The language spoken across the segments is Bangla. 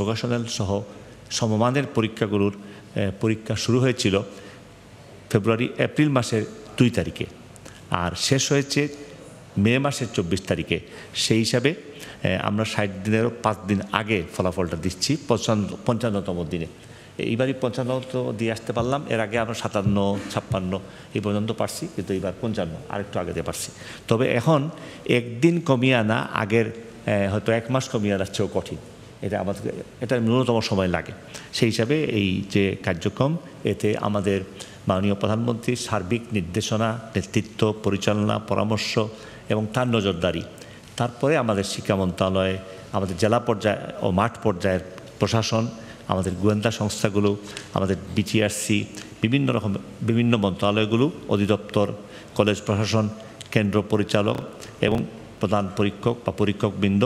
ভোকেশনাল সহ সমমানের পরীক্ষাগুলোর পরীক্ষা শুরু হয়েছিল ফেব্রুয়ারি এপ্রিল মাসের দুই তারিখে আর শেষ হয়েছে মে মাসের চব্বিশ তারিখে সেই হিসাবে আমরা ষাট দিনেরও পাঁচ দিন আগে ফলাফলটা দিচ্ছি পঞ্চান্ন পঞ্চান্নতম দিনে এইবারই পঞ্চান্ন তো দিয়ে আসতে পারলাম এর আগে আমরা সাতান্ন ছাপ্পান্ন এই পর্যন্ত পারছি কিন্তু এইবার পঞ্চান্ন আরেকটু আগে দিয়ে পারছি তবে এখন একদিন কমিয়ে আনা আগের হয়তো এক মাস কমিয়ে আনার চেয়েও কঠিন এটা আমাদের এটা ন্যূনতম সময় লাগে সেই হিসাবে এই যে কার্যক্রম এতে আমাদের মাননীয় প্রধানমন্ত্রী সার্বিক নির্দেশনা নেতৃত্ব পরিচালনা পরামর্শ এবং তার নজরদারি তারপরে আমাদের শিক্ষা মন্ত্রণালয় আমাদের জেলা পর্যায়ে ও মাঠ পর্যায়ের প্রশাসন আমাদের গোয়েন্দা সংস্থাগুলো আমাদের বিটিআরসি বিভিন্ন রকম বিভিন্ন মন্ত্রণালয়গুলো অধিদপ্তর কলেজ প্রশাসন কেন্দ্র পরিচালক এবং প্রধান পরীক্ষক বা পরীক্ষকবৃন্দ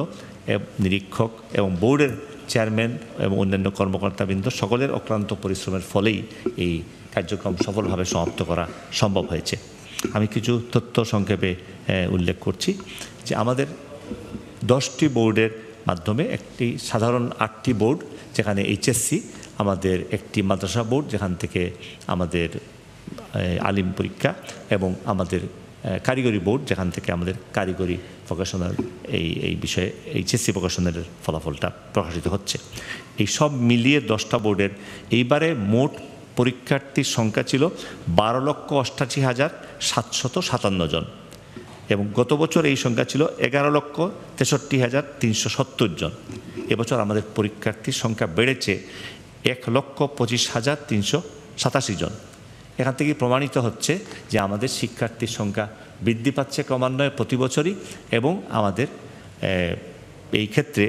নিরীক্ষক এবং বোর্ডের চেয়ারম্যান এবং অন্যান্য কর্মকর্তাবৃন্দ সকলের অক্লান্ত পরিশ্রমের ফলেই এই কার্যক্রম সফলভাবে সমাপ্ত করা সম্ভব হয়েছে আমি কিছু তথ্য সংক্ষেপে উল্লেখ করছি যে আমাদের দশটি বোর্ডের মাধ্যমে একটি সাধারণ আটটি বোর্ড যেখানে এইচএসসি আমাদের একটি মাদ্রাসা বোর্ড যেখান থেকে আমাদের আলিম পরীক্ষা এবং আমাদের কারিগরি বোর্ড যেখান থেকে আমাদের কারিগরি ভোকেশনাল এই এই বিষয়ে এইচএসসি ভোকেশনাল ফলাফলটা প্রকাশিত হচ্ছে এই সব মিলিয়ে দশটা বোর্ডের এইবারে মোট পরীক্ষার্থীর সংখ্যা ছিল বারো লক্ষ অষ্টাশি হাজার সাতশত সাতান্ন জন এবং গত বছর এই সংখ্যা ছিল এগারো লক্ষ তেষট্টি হাজার তিনশো সত্তর জন এবছর আমাদের পরীক্ষার্থীর সংখ্যা বেড়েছে এক লক্ষ পঁচিশ হাজার তিনশো সাতাশি জন এখান থেকে প্রমাণিত হচ্ছে যে আমাদের শিক্ষার্থীর সংখ্যা বৃদ্ধি পাচ্ছে ক্রমান্বয়ে প্রতি বছরই এবং আমাদের এই ক্ষেত্রে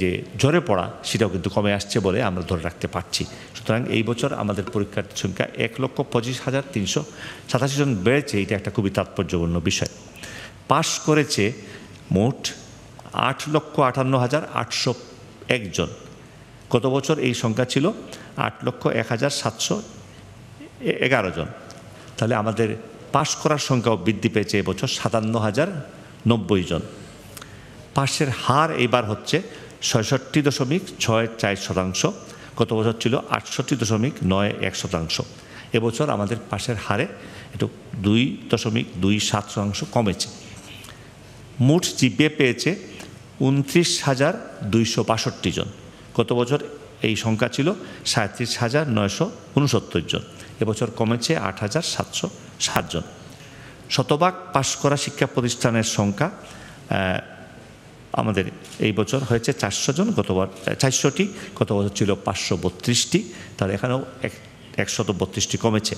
যে ঝরে পড়া সেটাও কিন্তু কমে আসছে বলে আমরা ধরে রাখতে পারছি সুতরাং এই বছর আমাদের পরীক্ষার্থীর সংখ্যা এক লক্ষ পঁচিশ হাজার তিনশো সাতাশি জন বেড়েছে এটা একটা খুবই তাৎপর্যপূর্ণ বিষয় পাশ করেছে মোট আট লক্ষ আটান্ন হাজার আটশো একজন গত বছর এই সংখ্যা ছিল আট লক্ষ এক হাজার সাতশো এগারো জন তাহলে আমাদের পাশ করার সংখ্যাও বৃদ্ধি পেয়েছে এবছর সাতান্ন হাজার নব্বই জন পাশের হার এবার হচ্ছে ছয়ষট্টি দশমিক ছয় চার শতাংশ গত বছর ছিল আটষট্টি দশমিক নয় এক শতাংশ এবছর আমাদের পাশের হারে একটু দুই দশমিক দুই সাত শতাংশ কমেছে মোট জিপিএ পেয়েছে উনত্রিশ হাজার দুইশো বাষট্টি জন গত বছর এই সংখ্যা ছিল সাঁত্রিশ হাজার নয়শো উনসত্তর জন এবছর কমেছে আট হাজার সাতশো সাতজন শতভাগ পাশ করা শিক্ষা প্রতিষ্ঠানের সংখ্যা আমাদের এই বছর হয়েছে চারশো জন গতবার চারশোটি গত বছর ছিল পাঁচশো বত্রিশটি তার এখানেও এক একশত বত্রিশটি কমেছে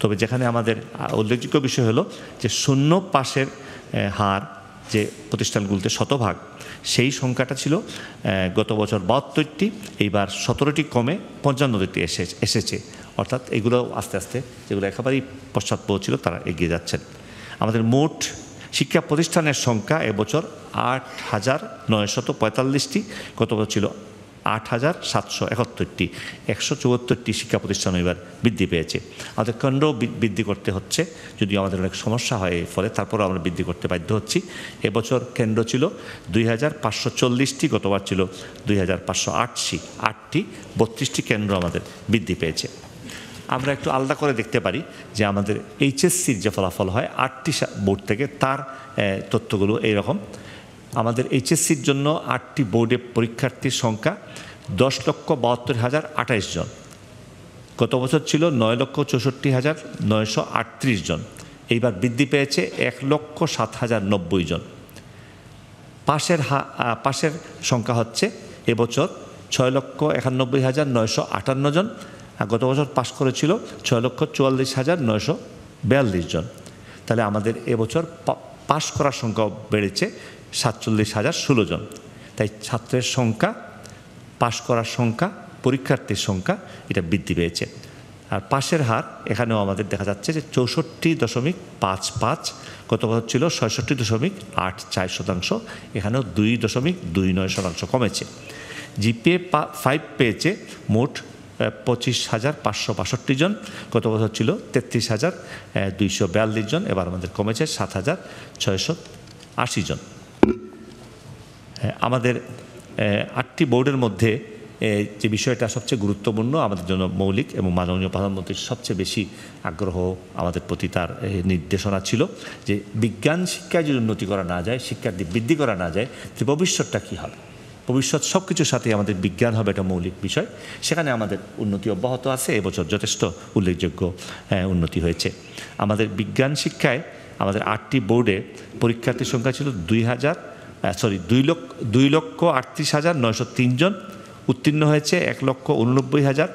তবে যেখানে আমাদের উল্লেখযোগ্য বিষয় হলো যে শূন্য পাশের হার যে প্রতিষ্ঠানগুলিতে শতভাগ সেই সংখ্যাটা ছিল গত বছর বাহাত্তরটি এইবার সতেরোটি কমে পঞ্চান্নটি এসে এসেছে অর্থাৎ এগুলো আস্তে আস্তে যেগুলো একেবারেই পশ্চাৎপদ ছিল তারা এগিয়ে যাচ্ছেন আমাদের মোট শিক্ষা প্রতিষ্ঠানের সংখ্যা এবছর আট হাজার নয়শত পঁয়তাল্লিশটি গত বছর ছিল আট হাজার সাতশো একাত্তরটি একশো চুয়াত্তরটি শিক্ষা প্রতিষ্ঠান এবার বৃদ্ধি পেয়েছে আমাদের কেন্দ্র বৃদ্ধি করতে হচ্ছে যদিও আমাদের অনেক সমস্যা হয় এর ফলে তারপরও আমরা বৃদ্ধি করতে বাধ্য হচ্ছি এবছর কেন্দ্র ছিল দুই হাজার পাঁচশো চল্লিশটি গতবার ছিল দুই হাজার পাঁচশো আটশি আটটি বত্রিশটি কেন্দ্র আমাদের বৃদ্ধি পেয়েছে আমরা একটু আলাদা করে দেখতে পারি যে আমাদের এইচএসসির যে ফলাফল হয় আটটি বোর্ড থেকে তার তথ্যগুলো এইরকম আমাদের এইচএসসির জন্য আটটি বোর্ডে পরীক্ষার্থীর সংখ্যা দশ লক্ষ বাহাত্তর হাজার আঠাইশ জন গত বছর ছিল নয় লক্ষ চৌষট্টি হাজার নয়শো আটত্রিশ জন এইবার বৃদ্ধি পেয়েছে এক লক্ষ সাত হাজার নব্বই জন পাশের হা পাশের সংখ্যা হচ্ছে এবছর ছয় লক্ষ একানব্বই হাজার নয়শো আটান্ন জন আর হ্যাঁ, গত বছর পাশ করেছিল ছয় লক্ষ চুয়াল্লিশ হাজার নয়শো বিয়াল্লিশ জন তাহলে আমাদের এবছর পাশ করার সংখ্যা বেড়েছে সাতচল্লিশ হাজার ষোলো জন তাই ছাত্রের সংখ্যা পাশ করার সংখ্যা পরীক্ষার্থীর সংখ্যা এটা বৃদ্ধি পেয়েছে আর পাশের হার এখানেও আমাদের দেখা যাচ্ছে যে চৌষট্টি দশমিক পাঁচ পাঁচ গত বছর ছিল ছয়ষট্টি দশমিক আট চার শতাংশ এখানেও দুই দশমিক দুই নয় শতাংশ কমেছে জিপিএ ফাইভ পেয়েছে মোট পঁচিশ হাজার পাঁচশো বাষট্টি জন গত বছর ছিল তেত্রিশ হাজার দুইশো বিয়াল্লিশ জন এবার আমাদের কমেছে সাত হাজার ছয়শো আশি জন আমাদের আটটি বোর্ডের মধ্যে যে বিষয়টা সবচেয়ে গুরুত্বপূর্ণ আমাদের জন্য মৌলিক এবং মাননীয় প্রধানমন্ত্রীর সবচেয়ে বেশি আগ্রহ আমাদের প্রতি তার নির্দেশনা ছিল যে বিজ্ঞান শিক্ষায় যদি উন্নতি করা না যায় শিক্ষার্থী বৃদ্ধি করা না যায় তো ভবিষ্যৎটা কী হবে ভবিষ্যৎ সব কিছুর সাথে আমাদের বিজ্ঞান হবে এটা মৌলিক বিষয় সেখানে আমাদের উন্নতি অব্যাহত আছে এবছর যথেষ্ট উল্লেখযোগ্য হ্যাঁ, উন্নতি হয়েছে আমাদের বিজ্ঞান শিক্ষায় আমাদের আটটি বোর্ডে পরীক্ষার্থীর সংখ্যা ছিল দুই হাজার সরি দুই লক্ষ দুই লক্ষ আটত্রিশ হাজার নয়শো তিনজন উত্তীর্ণ হয়েছে এক লক্ষ উননব্বই হাজার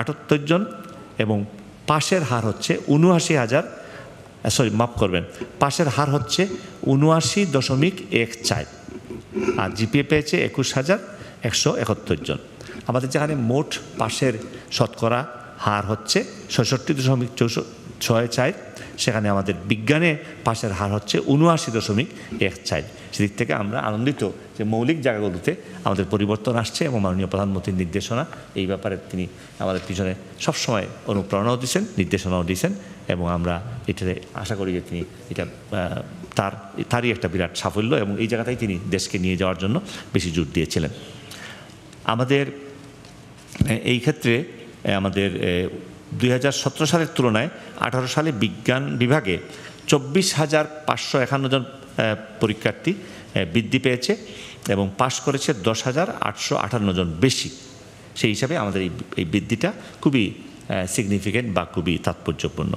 আটাত্তর জন এবং পাশের হার হচ্ছে উনআশি হাজার সরি মাফ করবেন পাশের হার হচ্ছে উনআশি দশমিক এক চার আর জিপিএ পেয়েছে একুশ হাজার একশো একাত্তর জন আমাদের যেখানে মোট পাশের শতকরা হার হচ্ছে ছষট্টি দশমিক চৌষ ছয় চার সেখানে আমাদের বিজ্ঞানে পাশের হার হচ্ছে উনআশি দশমিক এক চার সেদিক থেকে আমরা আনন্দিত যে মৌলিক জায়গাগুলোতে আমাদের পরিবর্তন আসছে এবং মাননীয় প্রধানমন্ত্রীর নির্দেশনা এই ব্যাপারে তিনি আমাদের পিছনে সবসময় অনুপ্রেরণাও দিয়েছেন নির্দেশনাও দিয়েছেন এবং আমরা এটাতে আশা করি যে তিনি এটা তার তারই একটা বিরাট সাফল্য এবং এই জায়গাটাই তিনি দেশকে নিয়ে যাওয়ার জন্য বেশি জোর দিয়েছিলেন আমাদের এই ক্ষেত্রে আমাদের দুই সালের তুলনায় আঠারো সালে বিজ্ঞান বিভাগে চব্বিশ হাজার পাঁচশো একান্ন জন পরীক্ষার্থী বৃদ্ধি পেয়েছে এবং পাশ করেছে দশ হাজার আটশো আটান্ন জন বেশি সেই হিসাবে আমাদের এই বৃদ্ধিটা খুবই সিগনিফিকেন্ট বা খুবই তাৎপর্যপূর্ণ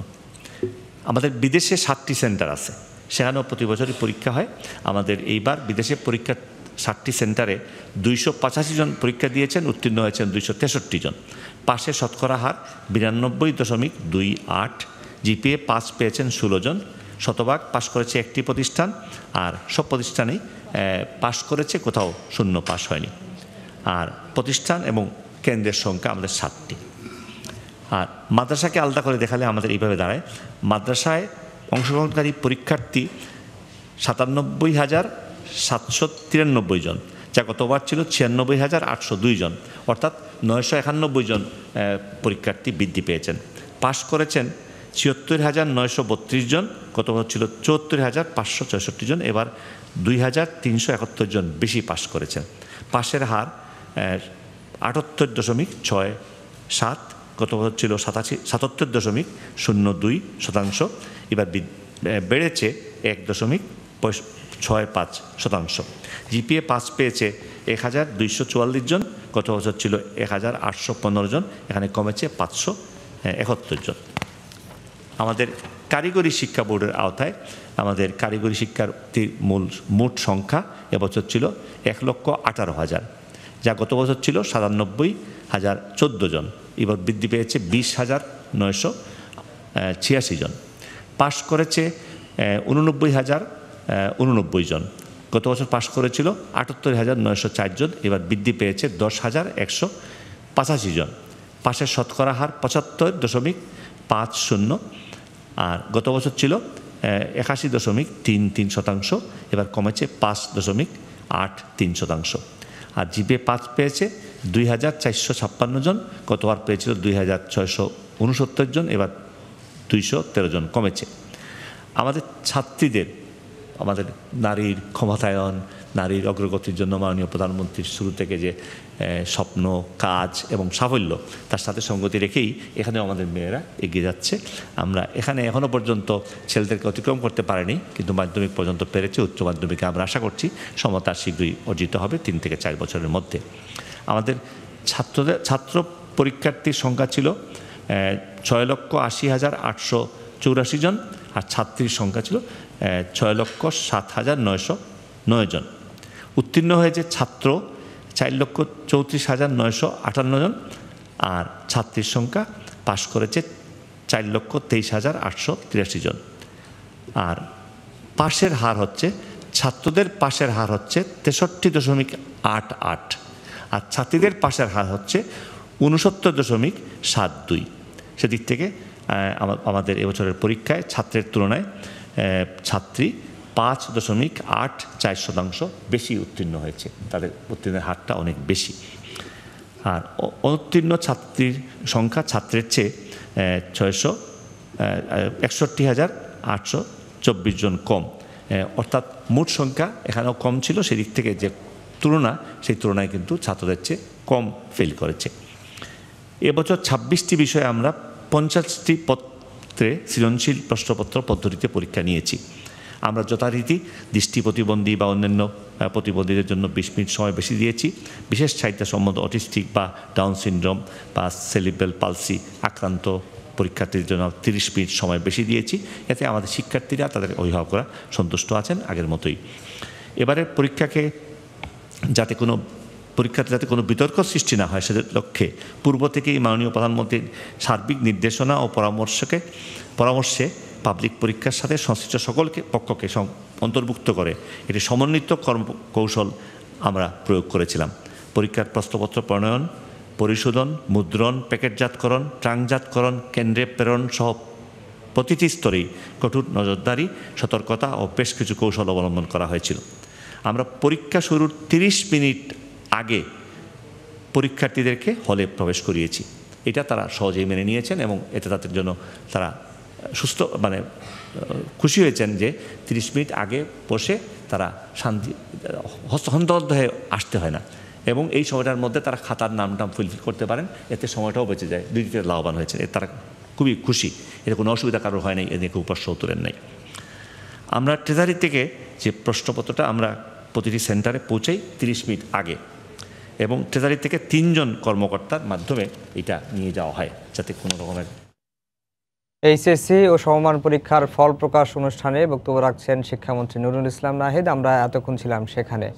আমাদের বিদেশে সাতটি সেন্টার আছে সেখানেও প্রতি বছরই পরীক্ষা হয় আমাদের এইবার বিদেশে পরীক্ষা ষাটটি সেন্টারে দুইশো পঁচাশি জন পরীক্ষা দিয়েছেন উত্তীর্ণ হয়েছেন দুইশো তেষট্টি জন পাশে শতকরা হার বিরানব্বই দশমিক দুই আট জিপিএ পাস পেয়েছেন ষোলো জন শতভাগ পাশ করেছে একটি প্রতিষ্ঠান আর সব প্রতিষ্ঠানেই পাশ করেছে কোথাও শূন্য পাশ হয়নি আর প্রতিষ্ঠান এবং কেন্দ্রের সংখ্যা আমাদের সাতটি আর মাদ্রাসাকে আলাদা করে দেখালে আমাদের এইভাবে দাঁড়ায় মাদ্রাসায় অংশগ্রহণকারী পরীক্ষার্থী সাতানব্বই হাজার সাতশো তিরানব্বই জন যা গতবার ছিল ছিয়ানব্বই হাজার আটশো দুই জন অর্থাৎ নয়শো একানব্বই জন পরীক্ষার্থী বৃদ্ধি পেয়েছেন পাশ করেছেন ছিয়াত্তর হাজার নয়শো বত্রিশ জন গত বছর ছিল চুয়াত্তর হাজার পাঁচশো ছয়ষট্টি জন এবার দুই হাজার তিনশো একাত্তর জন বেশি পাশ করেছেন পাশের হার আটাত্তর দশমিক ছয় সাত গত বছর ছিল সাতাশি সাতাত্তর দশমিক শূন্য দুই শতাংশ এবার বেড়েছে এক দশমিক ছয় পাঁচ শতাংশ জিপিএ পাস পেয়েছে এক হাজার দুইশো চুয়াল্লিশ জন গত বছর ছিল এক হাজার আটশো পনেরো জন এখানে কমেছে পাঁচশো একাত্তর জন আমাদের কারিগরি শিক্ষা বোর্ডের আওতায় আমাদের কারিগরি শিক্ষার্থীর মূল মোট সংখ্যা এবছর ছিল এক লক্ষ আঠারো হাজার যা গত বছর ছিল সাতানব্বই হাজার চোদ্দো জন এবার বৃদ্ধি পেয়েছে বিশ হাজার নয়শো ছিয়াশি জন পাশ করেছে উননব্বই হাজার উননব্বই জন গত বছর পাশ করেছিল আটাত্তর হাজার নয়শো চারজন এবার বৃদ্ধি পেয়েছে দশ হাজার একশো পঁচাশি জন পাশের শতকরা হার পঁচাত্তর দশমিক পাঁচ শূন্য আর গত বছর ছিল একাশি দশমিক তিন তিন শতাংশ এবার কমেছে পাঁচ দশমিক আট তিন শতাংশ আর জিপে পাঁচ পেয়েছে দুই হাজার চারশো ছাপ্পান্ন জন গতবার পেয়েছিল দুই হাজার ছয়শো উনসত্তর জন এবার দুইশো তেরো জন কমেছে আমাদের ছাত্রীদের আমাদের নারীর ক্ষমতায়ন নারীর অগ্রগতির জন্য মাননীয় প্রধানমন্ত্রীর শুরু থেকে যে স্বপ্ন কাজ এবং সাফল্য তার সাথে সঙ্গতি রেখেই এখানেও আমাদের মেয়েরা এগিয়ে যাচ্ছে আমরা এখানে এখনও পর্যন্ত ছেলেদেরকে অতিক্রম করতে পারেনি কিন্তু মাধ্যমিক পর্যন্ত পেরেছে উচ্চ মাধ্যমিকে আমরা আশা করছি সমতা শীঘ্রই অর্জিত হবে তিন থেকে চার বছরের মধ্যে আমাদের ছাত্রদের ছাত্র পরীক্ষার্থীর সংখ্যা ছিল ছয় লক্ষ আশি হাজার আটশো চৌরাশি জন আর ছাত্রীর সংখ্যা ছিল ছয় লক্ষ সাত হাজার নয়শো নয় জন উত্তীর্ণ হয়েছে ছাত্র চার লক্ষ চৌত্রিশ হাজার নয়শো আটান্ন জন আর ছাত্রীর সংখ্যা পাশ করেছে চার লক্ষ তেইশ হাজার আটশো তিরাশি জন আর পাশের হার হচ্ছে ছাত্রদের পাশের হার হচ্ছে তেষট্টি দশমিক আট আট আর ছাত্রীদের পাশের হার হচ্ছে উনসত্তর দশমিক সাত দুই সেদিক থেকে আমাদের এবছরের পরীক্ষায় ছাত্রের তুলনায় ছাত্রী পাঁচ দশমিক আট চার শতাংশ বেশি উত্তীর্ণ হয়েছে তাদের উত্তীর্ণের হারটা অনেক বেশি আর অনুত্তীর্ণ ছাত্রীর সংখ্যা ছাত্রের চেয়ে ছয়শো একষট্টি হাজার আটশো চব্বিশ জন কম অর্থাৎ মোট সংখ্যা এখানেও কম ছিল সেদিক থেকে যে তুলনা সেই তুলনায় কিন্তু ছাত্রদের চেয়ে কম ফেল করেছে এবছর ছাব্বিশটি বিষয়ে আমরা পঞ্চাশটি পত্রে সৃজনশীল প্রশ্নপত্র পদ্ধতিতে পরীক্ষা নিয়েছি আমরা যথারীতি দৃষ্টি প্রতিবন্ধী বা অন্যান্য প্রতিবন্ধীদের জন্য বিশ মিনিট সময় বেশি দিয়েছি বিশেষ চাহিদা সম্বন্ধ অটিস্টিক বা ডাউন সিন্ড্রোম বা সেলিব্রেল পালসি আক্রান্ত পরীক্ষার্থীদের জন্য তিরিশ মিনিট সময় বেশি দিয়েছি এতে আমাদের শিক্ষার্থীরা তাদের অভিভাবকরা সন্তুষ্ট আছেন আগের মতোই এবারে পরীক্ষাকে যাতে কোনো পরীক্ষাতে যাতে কোনো বিতর্ক সৃষ্টি না হয় সেদের লক্ষ্যে পূর্ব থেকেই মাননীয় প্রধানমন্ত্রীর সার্বিক নির্দেশনা ও পরামর্শকে পরামর্শে পাবলিক পরীক্ষার সাথে সংশ্লিষ্ট সকলকে পক্ষকে অন্তর্ভুক্ত করে এটি সমন্বিত কর্ম কৌশল আমরা প্রয়োগ করেছিলাম পরীক্ষার প্রশ্নপত্র প্রণয়ন পরিশোধন মুদ্রণ প্যাকেটজাতকরণ ট্রাংজাতকরণ কেন্দ্রে প্রেরণ সহ প্রতিটি স্তরেই কঠোর নজরদারি সতর্কতা ও বেশ কিছু কৌশল অবলম্বন করা হয়েছিল আমরা পরীক্ষা শুরুর তিরিশ মিনিট আগে পরীক্ষার্থীদেরকে হলে প্রবেশ করিয়েছি এটা তারা সহজেই মেনে নিয়েছেন এবং এতে তাদের জন্য তারা সুস্থ মানে খুশি হয়েছেন যে তিরিশ মিনিট আগে বসে তারা শান্তি হন্তহন্ত হয়ে আসতে হয় না এবং এই সময়টার মধ্যে তারা খাতার নাম টাম ফুলফিল করতে পারেন এতে সময়টাও বেঁচে যায় দুই দিকে লাভবান হয়েছে তারা খুবই খুশি এতে কোনো অসুবিধা কারোর হয় নাই এ নিয়ে কেউ তোলেন নাই আমরা ট্রেজারি থেকে যে প্রশ্নপত্রটা আমরা প্রতিটি সেন্টারে পৌঁছাই তিরিশ মিনিট আগে এবং ট্রেজারি থেকে তিনজন কর্মকর্তার মাধ্যমে এটা নিয়ে যাওয়া হয় যাতে কোনো রকমের এইচএসসি ও সমমান পরীক্ষার ফল প্রকাশ অনুষ্ঠানে বক্তব্য রাখছেন শিক্ষামন্ত্রী নুরুল ইসলাম নাহিদ আমরা এতক্ষণ ছিলাম সেখানে